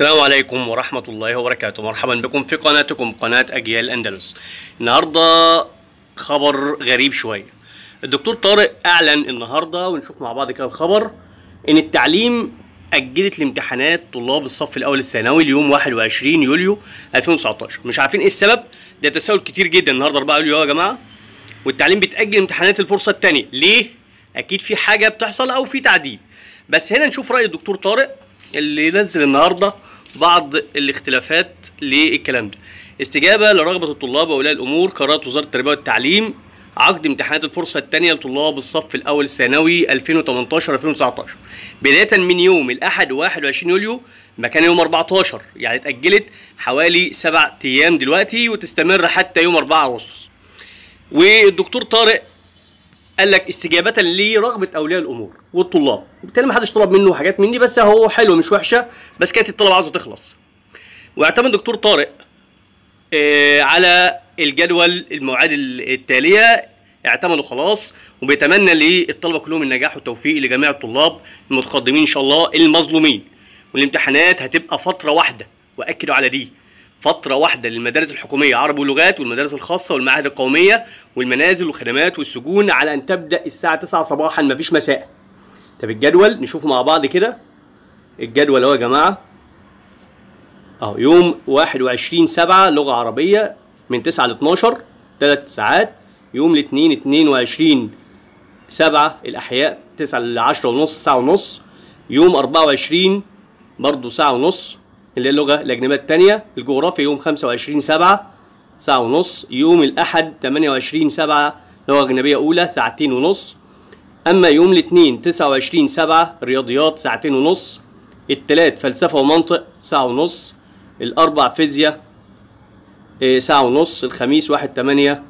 السلام عليكم ورحمة الله وبركاته مرحبا بكم في قناتكم قناة أجيال أندلس النهاردة خبر غريب شوية الدكتور طارق أعلن النهاردة ونشوف مع بعض كده الخبر إن التعليم أجلت الامتحانات طلاب الصف الأول الثانوي ليوم 21 يوليو 2019 مش عارفين إيه السبب ده تساؤل كتير جدا النهاردة 4 يوليو يا جماعة والتعليم بتأجل امتحانات الفرصة الثانية ليه؟ أكيد في حاجة بتحصل أو في تعديل بس هنا نشوف رأي الدكتور طارق اللي ينزل النهارده بعض الاختلافات للكلام ده استجابة لرغبة الطلاب وأولياء الأمور قررت وزارة التربية والتعليم عقد امتحانات الفرصة الثانية لطلاب الصف الأول الثانوي 2018-2019 بداية من يوم الأحد 21 يوليو مكان يوم 14 يعني اتأجلت حوالي 7 أيام دلوقتي وتستمر حتى يوم 4 أغسطس والدكتور طارق قال لك استجابه لرغبه اولياء الامور والطلاب وبالتالي ما حدش طلب منه حاجات مني بس اهو حلو مش وحشه بس كانت الطلبه عاوزه تخلص واعتمد دكتور طارق آه على الجدول المواعيد التاليه اعتمدوا خلاص وبيتمنى للطلبه كلهم النجاح والتوفيق لجميع الطلاب المتقدمين ان شاء الله المظلومين والامتحانات هتبقى فتره واحده واكدوا على دي فترة واحدة للمدارس الحكومية عربي ولغات والمدارس الخاصة والمعاهد القومية والمنازل والخدمات والسجون على أن تبدأ الساعة 9 صباحا مفيش مساء. طب الجدول نشوفه مع بعض كده. الجدول أهو يا جماعة. أهو يوم 21 7 لغة عربية من 9 ل 12 ثلاث ساعات. يوم الاثنين 22 7 الأحياء 9 ل 10 ونص ساعة ونص. يوم 24 برضه ساعة ونص اللي هي اللغه الاجنبيه التانية الجغرافيا يوم 25 7 ساعه ونص يوم الاحد 28 7 لغه اجنبيه اولى ساعتين ونص اما يوم الاثنين 29 7 رياضيات ساعتين ونص الثلاث فلسفه ومنطق ساعه ونص الاربع فيزياء آه، ساعه ونص الخميس 1 8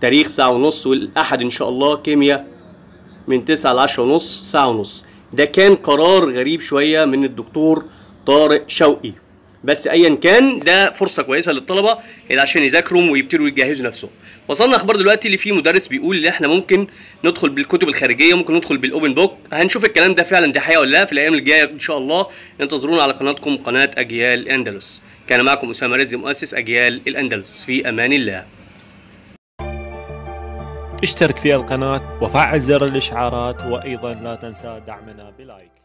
تاريخ ساعه ونص والاحد ان شاء الله كيمياء من 9 ل 10 ونص ساعه ونص ده كان قرار غريب شويه من الدكتور طارق شوقي بس ايا كان ده فرصه كويسه للطلبه اللي عشان يذاكروا ويبتدوا يجهزوا نفسهم وصلنا اخبار دلوقتي اللي في مدرس بيقول ان احنا ممكن ندخل بالكتب الخارجيه ممكن ندخل بالاوبن بوك هنشوف الكلام ده فعلا ده حقيقه ولا لا في الايام الجايه ان شاء الله انتظرونا على قناتكم قناه اجيال اندلس كان معكم اسامه رزق مؤسس اجيال الاندلس في امان الله اشترك في القناه وفعل زر الاشعارات وايضا لا تنسى دعمنا بلايك